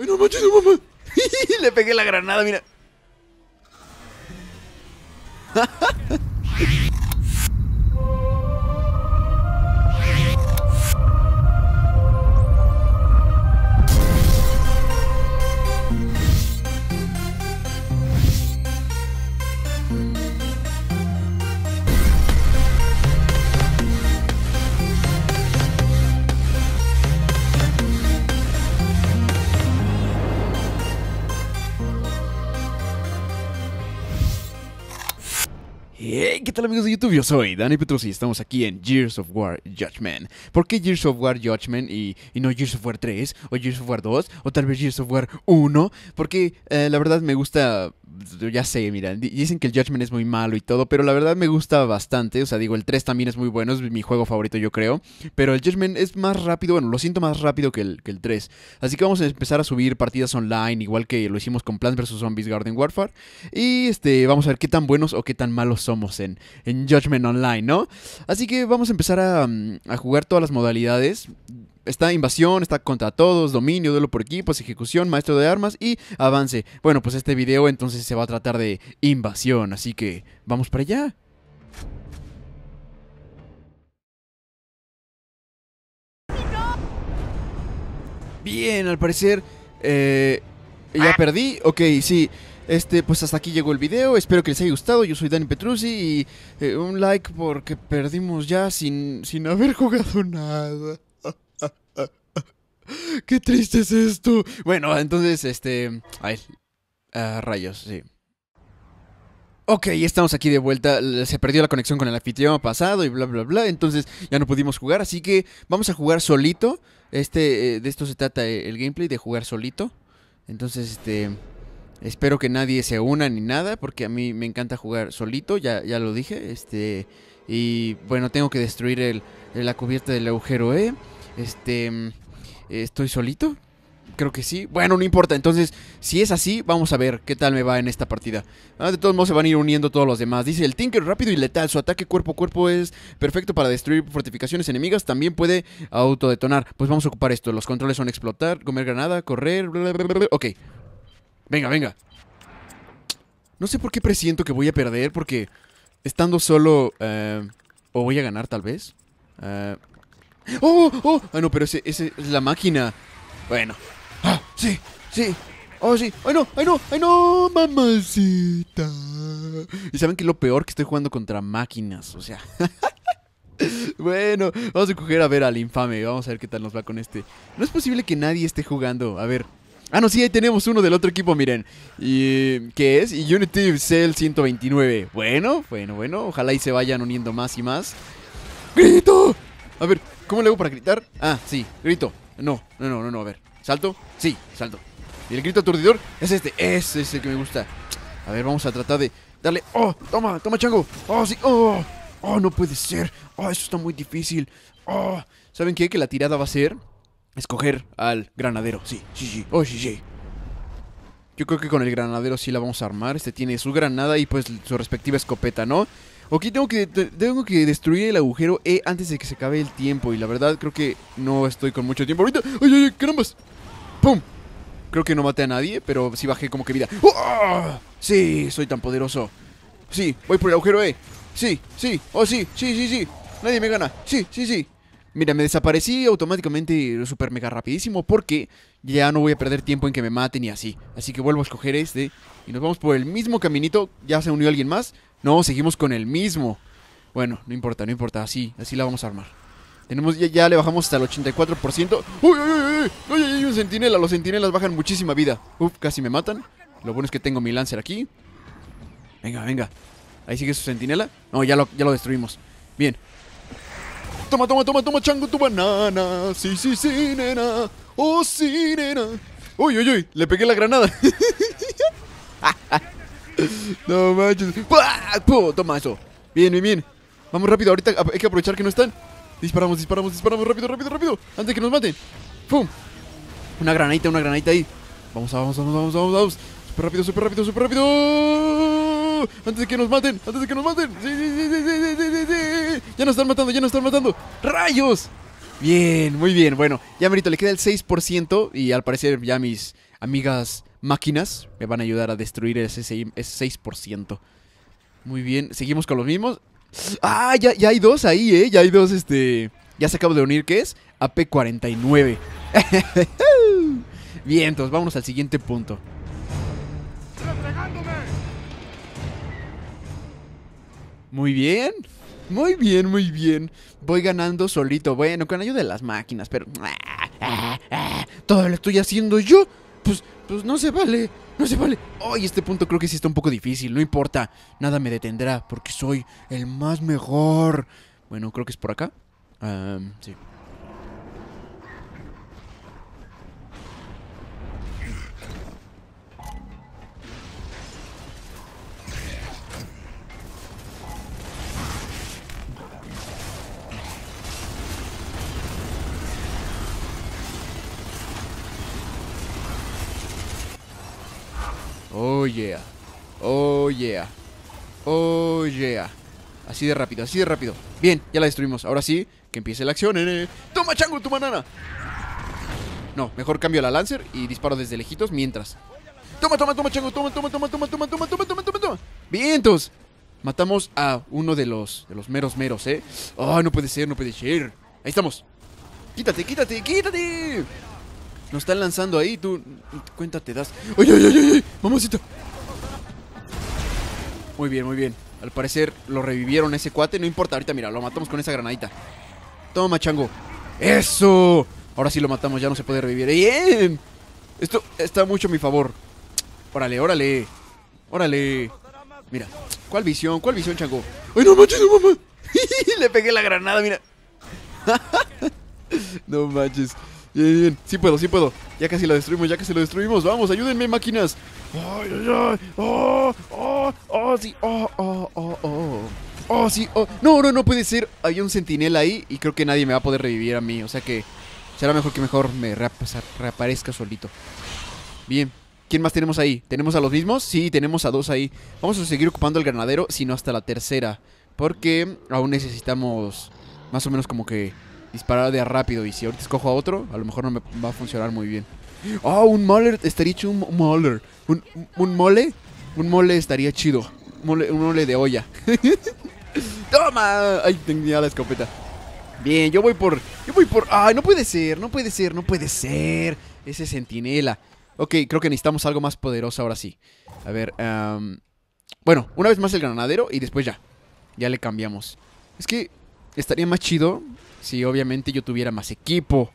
¡Ay, no manches, no mamá! Le pegué la granada, mira. Hey, ¿qué tal amigos de YouTube? Yo soy Dani Petrosi y estamos aquí en Gears of War Judgment. ¿Por qué Gears of War Judgment y, no Gears of War 3 o Gears of War 2 o tal vez Gears of War 1? Porque eh, la verdad me gusta, ya sé, mira, dicen que el Judgment es muy malo y todo, pero la verdad me gusta bastante. O sea, digo, el 3 también es muy bueno, es mi juego favorito yo creo. Pero el Judgment es más rápido, bueno, lo siento más rápido que el, 3. Así que vamos a empezar a subir partidas online, igual que lo hicimos con Plants vs. Zombies Garden Warfare. Y este, vamos a ver qué tan buenos o qué tan malos son somos en, Judgment Online, ¿no? Así que vamos a empezar a, mm, a jugar todas las modalidades. Está invasión, está contra todos, dominio, duelo por equipos, ejecución, maestro de armas y avance. Bueno, pues este video entonces se va a tratar de invasión, así que vamos para allá. Bien, al parecer... Eh, ya perdí. Ok, sí. Este, pues hasta aquí llegó el video. Espero que les haya gustado. Yo soy Dani Petrucci y eh, un like porque perdimos ya sin, sin haber jugado nada. Qué triste es esto. Bueno, entonces, este. Ay, rayos, sí. Ok, estamos aquí de vuelta. Se perdió la conexión con el anfitrión pasado y bla, bla, bla. Entonces ya no pudimos jugar. Así que vamos a jugar solito. Este, eh, de esto se trata eh, el gameplay, de jugar solito. Entonces, este. Espero que nadie se una ni nada, porque a mí me encanta jugar solito, ya, lo dije. Este, y bueno, tengo que destruir la cubierta del agujero E. Este, ¿estoy solito? Creo que sí. Bueno, no importa. Entonces, si es así, vamos a ver qué tal me va en esta partida. Ah, de todos modos, se van a ir uniendo todos los demás. Dice, el Tinker rápido y letal. Su ataque cuerpo a cuerpo es perfecto para destruir fortificaciones enemigas. También puede autodetonar. Pues vamos a ocupar esto. Los controles son explotar, comer granada, correr. Bla, ok. Venga, venga. No sé por qué presiento que voy a perder, porque estando solo... Eh, o voy a ganar, tal vez. Eh, ¡Oh, ¡Oh! ¡Oh! Ah, no, pero ese, es la máquina. Bueno. ¡Ah! ¡Sí! ¡Sí! ¡Oh, sí! ¡Ay, no! ¡Ay, no! ¡Ay, no! ¡Mamacita! Y saben que lo peor que estoy jugando contra máquinas, o sea. bueno, vamos a coger a ver al infame. Vamos a ver qué tal nos va con este. No es posible que nadie esté jugando. A ver, Ah, no, sí, ahí tenemos uno del otro equipo, miren. Y, ¿Qué es? Unity Cell 129. Bueno, bueno, bueno. Ojalá y se vayan uniendo más y más. ¡Grito! A ver, ¿cómo le hago para gritar? Ah, sí, grito. No, no, no, no, no. A ver, ¿salto? Sí, salto. Y el grito aturdidor es este. es el que me gusta. A ver, vamos a tratar de darle. ¡Oh! ¡Toma! ¡Toma, chango! ¡Oh, sí! ¡Oh! ¡Oh, no puede ser! ¡Oh, eso está muy difícil! ¡Oh! ¿Saben qué? Que la tirada va a ser Escoger al granadero. Sí, sí, sí. Oh, sí, sí. Yo creo que con el granadero sí la vamos a armar. Este tiene su granada y pues su respectiva escopeta, ¿no? Ok, tengo que, tengo que destruir el agujero E antes de que se acabe el tiempo. Y la verdad, creo que no estoy con mucho tiempo ahorita. ¡Ay, ay, ay! ¡Carambas! ¡Pum! Creo que no maté a nadie, pero sí bajé como que vida. ¡Oh! ¡Sí! Soy tan poderoso. Sí, voy por el agujero E. Sí, sí, oh sí, sí, sí, sí. Nadie me gana. Sí, sí, sí. Mira, me desaparecí automáticamente super mega rapidísimo porque ya no voy a perder tiempo en que me maten y así. Así que vuelvo a escoger este y nos vamos por el mismo caminito. ¿Ya se unió alguien más? No, seguimos con el mismo. Bueno, no importa, no importa, así, así la vamos a armar. Tenemos, ya, le bajamos hasta el 84%. ¡Uy, uy, uy! ¡Uy, uy, uy! Un centinela, los centinelas bajan muchísima vida. Uf, casi me matan. Lo bueno es que tengo mi Lancer aquí. Venga, venga. Ahí sigue su centinela. No, ya ya lo destruimos. Bien, Toma, toma, toma, toma, chango, tu banana. Sí, sí, sí, nena. Oh, sí, nena. Uy, uy, uy, le pegué la granada. no manches. Toma eso. Bien, bien, bien. Vamos rápido, ahorita hay que aprovechar que no están. Disparamos, disparamos, disparamos, rápido, rápido, rápido. Antes de que nos maten. ¡Pum! Una granadita, una granadita ahí. Vamos, vamos, vamos, vamos, vamos, vamos. Súper rápido, súper rápido, súper rápido. Antes de que nos maten, antes de que nos maten. sí, sí, sí, sí. ¡Ya nos están matando! ¡Ya nos están matando! ¡Rayos! Bien, muy bien. Bueno, ya merito, le queda el 6% y al parecer ya mis amigas máquinas me van a ayudar a destruir ese 6%. Muy bien, seguimos con los mismos. ¡Ah! Ya, hay dos ahí, ¿eh? Ya hay dos, este... Ya se acabo de unir, ¿qué es? AP49. bien, entonces vámonos al siguiente punto. Muy bien. Muy bien, muy bien. Voy ganando solito. Bueno, con ayuda de las máquinas, pero... Todo lo estoy haciendo yo. Pues, pues no se vale. No se vale. Hoy este punto creo que sí está un poco difícil. No importa. Nada me detendrá porque soy el más mejor. Bueno, creo que es por acá. sí. Oh yeah. Oh yeah. Oh yeah. Así de rápido, así de rápido. Bien, ya la destruimos. Ahora sí, que empiece la acción. Eh. ¡Toma, chango, tu banana! No, mejor cambio a la Lancer y disparo desde lejitos mientras. ¡Toma, toma, toma, chango! ¡Toma, toma, toma, toma, toma, toma, toma, toma, toma! toma! ¡Vientos! Matamos a uno de los, de los meros meros, ¿eh? oh, no puede ser, no puede ser! Ahí estamos. ¡Quítate, quítate, quítate! Nos están lanzando ahí, tú. Cuéntate, te das. ¡Ay, ay, ay, ay! ¡Mamacita! Muy bien, muy bien. Al parecer lo revivieron ese cuate. No importa, ahorita mira, lo matamos con esa granadita. Toma, chango. ¡Eso! Ahora sí lo matamos, ya no se puede revivir. ¡Bien! Esto está mucho a mi favor. Órale, órale. Órale. Mira. ¿Cuál visión? ¿Cuál visión, chango? ¡Ay, no manches, no, mamá! Le pegué la granada, mira. no manches. Bien, eh, bien, eh, sí puedo, sí puedo. Ya casi lo destruimos, ya casi lo destruimos. Vamos, ayúdenme, máquinas. ¡Oh, oh, oh, sí! ¡Oh, oh, oh, oh, sí, oh, oh, oh, oh. Oh, sí, oh. No, no, no puede ser. Hay un sentinela ahí y creo que nadie me va a poder revivir a mí. O sea que será mejor que mejor me reaparezca solito. Bien. ¿Quién más tenemos ahí? ¿Tenemos a los mismos? Sí, tenemos a dos ahí. Vamos a seguir ocupando el granadero, sino hasta la tercera. Porque aún necesitamos más o menos como que disparar de rápido. Y si ahorita escojo a otro, a lo mejor no me va a funcionar muy bien. Ah, un mauler. Estaría hecho un mauler. Un, mole. Un mole estaría chido. un mole de olla. ¡Toma! Ay, tenía la escopeta. Bien, yo voy por. Yo voy por. ¡Ay, no puede ser! No puede ser, no puede ser. Ese sentinela. Ok, creo que necesitamos algo más poderoso ahora sí. A ver, bueno, una vez más el granadero y después ya. Ya le cambiamos. Es que estaría más chido si obviamente yo tuviera más equipo.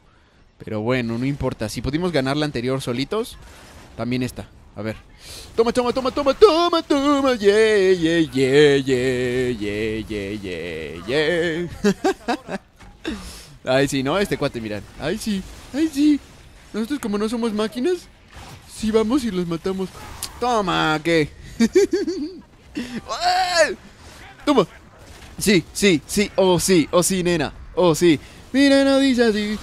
Pero bueno, no importa. Si pudimos ganar la anterior solitos, también esta. A ver. Toma, toma, toma, toma, toma, toma. Yeah, yeah, yeah, yeah, yeah, yeah, yeah, yeah. Ay, sí, ¿no? Este cuate, mirad. Ay, sí, ay, sí. Nosotros como no somos máquinas, si vamos y los matamos. Toma, ¿qué? Toma. Sí, sí, sí, oh sí, oh sí, nena. Oh, sí. Mira, no dice así.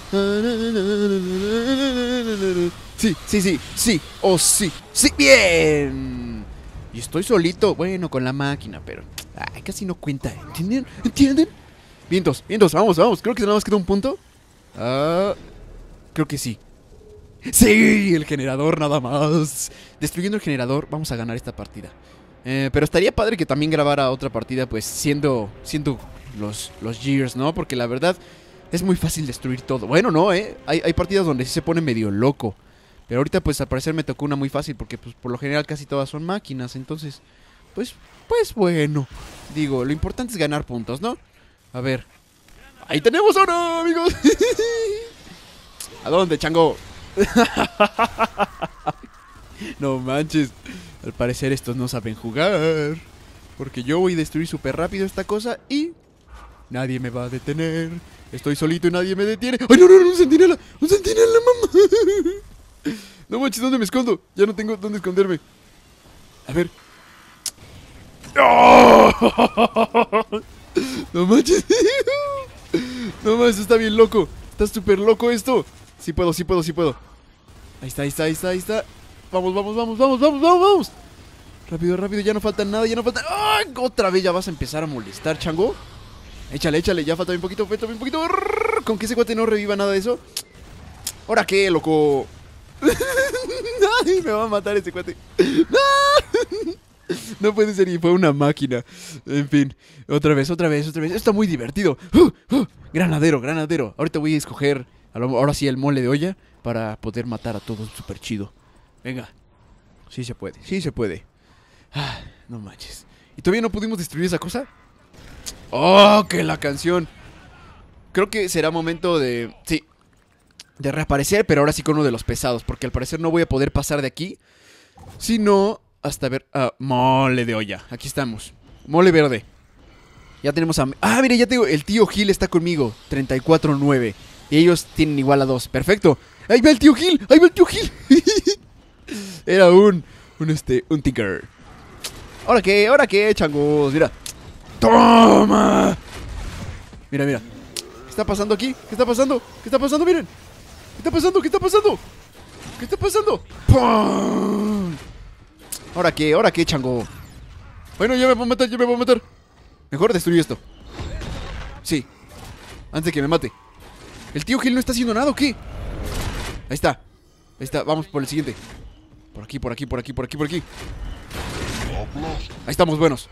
Sí, sí, sí, sí. Oh, sí. Sí, bien. Y estoy solito. Bueno, con la máquina, pero... Ay, casi no cuenta. ¿Entienden? ¿Entienden? Vientos, vientos, vamos, vamos. Creo que nada más queda un punto. Ah, creo que sí. Sí, el generador nada más. Destruyendo el generador, vamos a ganar esta partida. Eh, pero estaría padre que también grabara otra partida, pues siendo, siendo los, los Gears, ¿no? Porque la verdad es muy fácil destruir todo. Bueno, no, ¿eh? Hay, partidas donde sí se pone medio loco. Pero ahorita pues al parecer me tocó una muy fácil porque pues por lo general casi todas son máquinas. Entonces, pues, pues bueno. Digo, lo importante es ganar puntos, ¿no? A ver. Ahí tenemos uno, amigos. ¿A dónde, chango? no manches. Al parecer estos no saben jugar. Porque yo voy a destruir súper rápido esta cosa y Nadie me va a detener. Estoy solito y nadie me detiene. ¡Ay, no, no, no! ¡Un centinela, ¡Un sentinela, mamá! No manches, ¿dónde me escondo? Ya no tengo dónde esconderme. A ver. No manches. No manches, está bien loco. Está súper loco esto. Sí puedo, sí puedo, sí puedo. Ahí está, ahí está, ahí está, ahí está. Vamos, vamos, vamos, vamos, vamos, vamos, vamos. Rápido, rápido, ya no falta nada, ya no falta... ¡Ay! Otra vez ya vas a empezar a molestar, chango. Échale, échale, ya falta un poquito, falta un poquito. Con que ese cuate no reviva nada de eso. ¿Ahora qué, loco? Ay, me va a matar ese cuate. No puede ser, y fue una máquina. En fin, otra vez, otra vez, otra vez. Está muy divertido. ¡Oh! granadero, granadero. Ahorita voy a escoger, ahora sí, el mole de olla para poder matar a todo, súper chido. Venga. Sí se puede, sí se puede. Ah, no manches. ¿Y todavía no pudimos destruir esa cosa? ¡Oh, que la canción! Creo que será momento de... Sí, de reaparecer, pero ahora sí con uno de los pesados, porque al parecer no voy a poder pasar de aquí, sino hasta ver... Ah, mole de olla, aquí estamos. Mole verde. Ya tenemos a... Ah, mire, ya tengo... El tío Gil está conmigo, 34-9. Y ellos tienen igual a 2, perfecto. ¡Ahí va el tío Gil! ¡Ahí va el tío Gil! Era un... Un este... Un tinker. ¿Ahora qué? ¿Ahora qué, changos? Mira. ¡Toma! Mira, mira. ¿Qué está pasando aquí? ¿Qué está pasando? ¿Qué está pasando? Miren. ¿Qué está pasando? ¿Qué está pasando? ¿Qué está pasando? ¿Ahora qué? ¿Ahora qué, chango? Bueno, yo me voy a matar, yo me voy a matar. Mejor destruyo esto. Sí. Antes de que me mate. ¿El tío Gil no está haciendo nada o qué? Ahí está. Ahí está. Vamos por el siguiente. Por aquí, por aquí, por aquí, por aquí, por aquí. Ahí estamos buenos.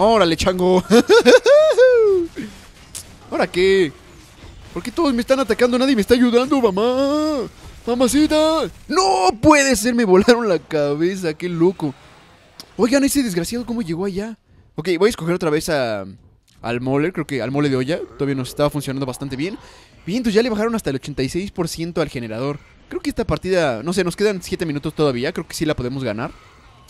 Órale, chango. ¿Ahora qué? ¿Por qué todos me están atacando? Nadie me está ayudando, mamá. Mamacita. No puede ser, me volaron la cabeza. Qué loco. Oigan, ese desgraciado, ¿cómo llegó allá? Ok, voy a escoger otra vez a, al mole. Creo que al mole de olla. Todavía nos estaba funcionando bastante bien. Bien, pues ya le bajaron hasta el 86% al generador. Creo que esta partida, no sé, nos quedan 7 minutos todavía. Creo que sí la podemos ganar.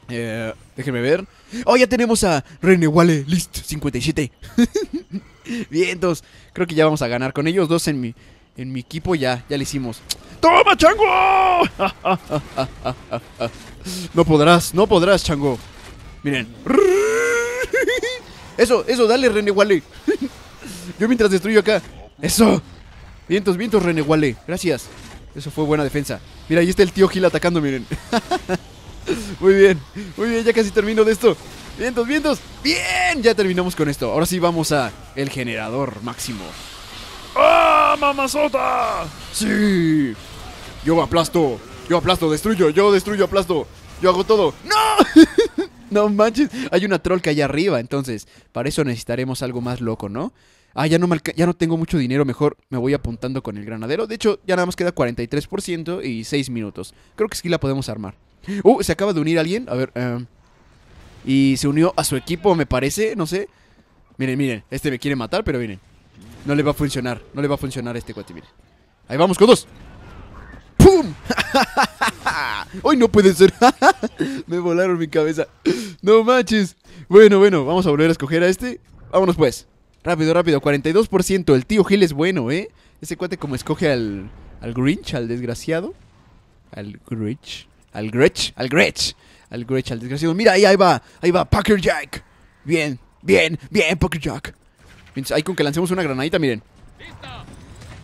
Eh, déjenme ver. Oh, ya tenemos a Renewale list 57. Vientos, creo que ya vamos a ganar. Con ellos dos en mi, en mi equipo ya, ya le hicimos. ¡Toma, Chango! no podrás, no podrás, Chango. Miren. Eso, eso, dale, René Yo mientras destruyo acá. Eso. Vientos, vientos, René Gracias. Eso fue buena defensa. Mira, ahí está el tío Gil atacando, miren. Muy bien, muy bien, ya casi termino de esto. Vientos, vientos. Bien, ya terminamos con esto. Ahora sí vamos a el generador máximo. ¡Ah, mamazota! Sí. Yo aplasto, yo aplasto, destruyo, yo destruyo, aplasto. Yo hago todo. ¡No! no manches. Hay una troll que allá arriba, entonces. Para eso necesitaremos algo más loco, ¿no? Ah, ya no, ya no tengo mucho dinero, mejor me voy apuntando con el granadero. De hecho, ya nada más queda 43% y 6 minutos. Creo que sí la podemos armar. Uh, se acaba de unir alguien. A ver. Em, y se unió a su equipo, me parece. No sé. Miren, miren. Este me quiere matar, pero miren. No le va a funcionar. No le va a funcionar a este cuate, miren. Ahí vamos con dos. ¡Pum! ¡Hoy no puede ser! me volaron mi cabeza. No manches. Bueno, bueno. Vamos a volver a escoger a este. Vámonos pues. Rápido, rápido. 42%. El tío Gil es bueno, ¿eh? Ese cuate como escoge al, al Grinch, al desgraciado. Al Grinch al Gretsch, al Gretsch, al Gretsch, al desgraciado. Mira, ahí, ahí va, ahí va, Packer Jack. Bien, bien, bien, Pucker Jack. Ahí con que lancemos una granadita, miren.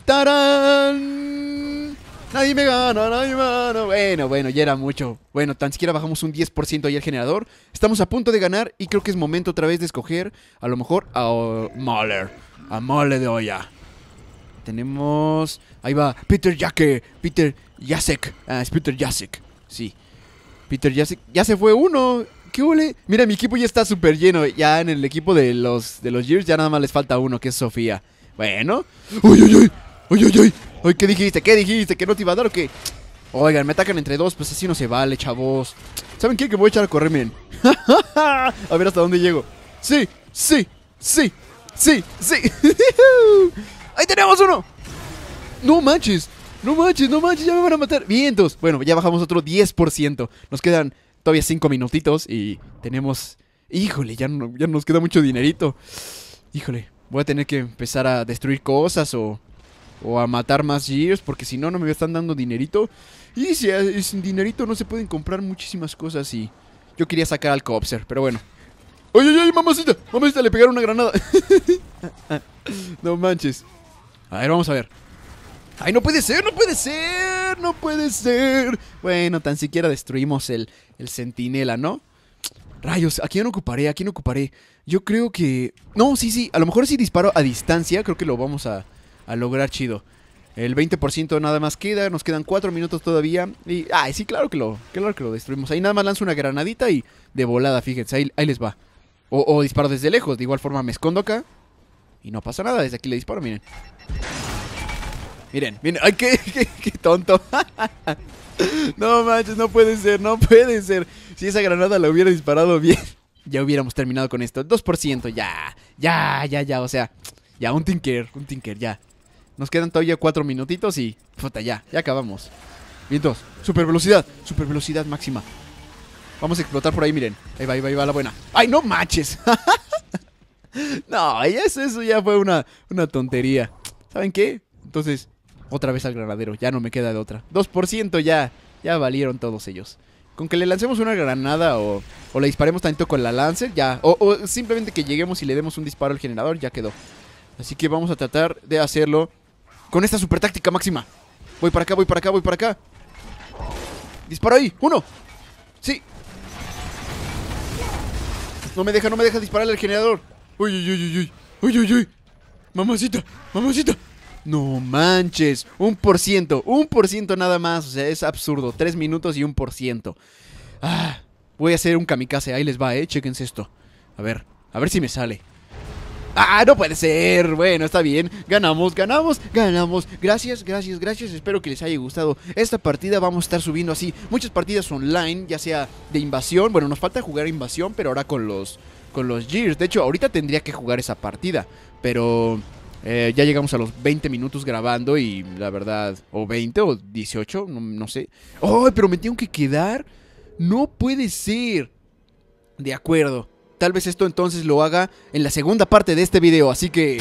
¡Tarán! Nadie me gana, nadie me gana. Bueno, bueno, ya era mucho. Bueno, tan siquiera bajamos un 10% ahí al generador. Estamos a punto de ganar y creo que es momento otra vez de escoger a lo mejor a oh, Muller, A mole de olla. Tenemos... Ahí va. Peter Jacke. Peter Jacek. Ah, es Peter Jacek. Sí. Peter, ya se, ya se fue uno. ¿Qué huele? Mira, mi equipo ya está súper lleno. Ya en el equipo de los de los Gears ya nada más les falta uno, que es Sofía. Bueno. ¡Uy, uy, uy! ¡Uy, uy, uy! uy uy uy uy qué dijiste? ¿Qué dijiste? ¿Que no te iba a dar o qué? Oigan, me atacan entre dos, pues así no se vale, chavos. ¿Saben qué? Que voy a echar a correr, miren. a ver hasta dónde llego. Sí, sí, sí, sí, sí. ¡Ahí tenemos uno! ¡No manches! No manches, no manches, ya me van a matar. Vientos. Bueno, ya bajamos otro 10%. Nos quedan todavía 5 minutitos y tenemos... Híjole, ya, no, ya nos queda mucho dinerito. Híjole, voy a tener que empezar a destruir cosas o, o a matar más Gears porque si no, no me están dando dinerito. Y si, eh, sin dinerito no se pueden comprar muchísimas cosas y... Yo quería sacar al Copser, pero bueno. ¡Oye, oye, mamacita! ¡Mamacita, le pegaron una granada! no manches. A ver, vamos a ver. ¡Ay, no puede ser! ¡No puede ser! ¡No puede ser! Bueno, tan siquiera destruimos el, el centinela, ¿no? Rayos, ¿a quién ocuparé? ¿A quién ocuparé? Yo creo que... No, sí, sí. A lo mejor si disparo a distancia, creo que lo vamos a, a lograr chido. El 20% nada más queda, nos quedan 4 minutos todavía. Y, ay, sí, claro que lo, claro que lo destruimos. Ahí nada más lanzo una granadita y de volada, fíjense, ahí, ahí les va. O, o disparo desde lejos, de igual forma me escondo acá. Y no pasa nada, desde aquí le disparo, miren. Miren, miren. Ay, qué, qué, tonto. no manches, no puede ser, no puede ser. Si esa granada la hubiera disparado bien, ya hubiéramos terminado con esto. 2%, ya. Ya, ya, ya. O sea, ya, un Tinker, un Tinker, ya. Nos quedan todavía cuatro minutitos y. Puta, ya, ya acabamos. Vientos, super velocidad, super velocidad máxima. Vamos a explotar por ahí, miren. Ahí va, ahí va, ahí va la buena. ¡Ay, no manches! no, eso, eso ya fue una, una tontería. ¿Saben qué? Entonces, otra vez al granadero, ya no me queda de otra. 2% ya, ya valieron todos ellos. Con que le lancemos una granada o, o le disparemos tanto con la lancer, ya. O, simplemente que lleguemos y le demos un disparo al generador, ya quedó. Así que vamos a tratar de hacerlo con esta super táctica máxima. Voy para acá, voy para acá, voy para acá. Disparo ahí, uno. Sí. No me deja, no me deja dispararle al generador. uy, uy, uy, uy. Uy, uy, uy. Mamacita, mamacita. No manches, un por ciento, un por ciento nada más. O sea, es absurdo. Tres minutos y un por ciento. Ah, voy a hacer un kamikaze. Ahí les va, eh. Chequense esto. A ver, a ver si me sale. ¡Ah, no puede ser! Bueno, está bien. Ganamos, ganamos, ganamos. Gracias, gracias, gracias. Espero que les haya gustado esta partida. Vamos a estar subiendo así muchas partidas online, ya sea de invasión. Bueno, nos falta jugar invasión, pero ahora con los con los Gears. De hecho, ahorita tendría que jugar esa partida, pero eh, ya llegamos a los 20 minutos grabando y la verdad, o 20 o 18, no, sé. ¡Ay, pero me tengo que quedar! No puede ser. De acuerdo. Tal vez esto entonces lo haga en la segunda parte de este video, así que...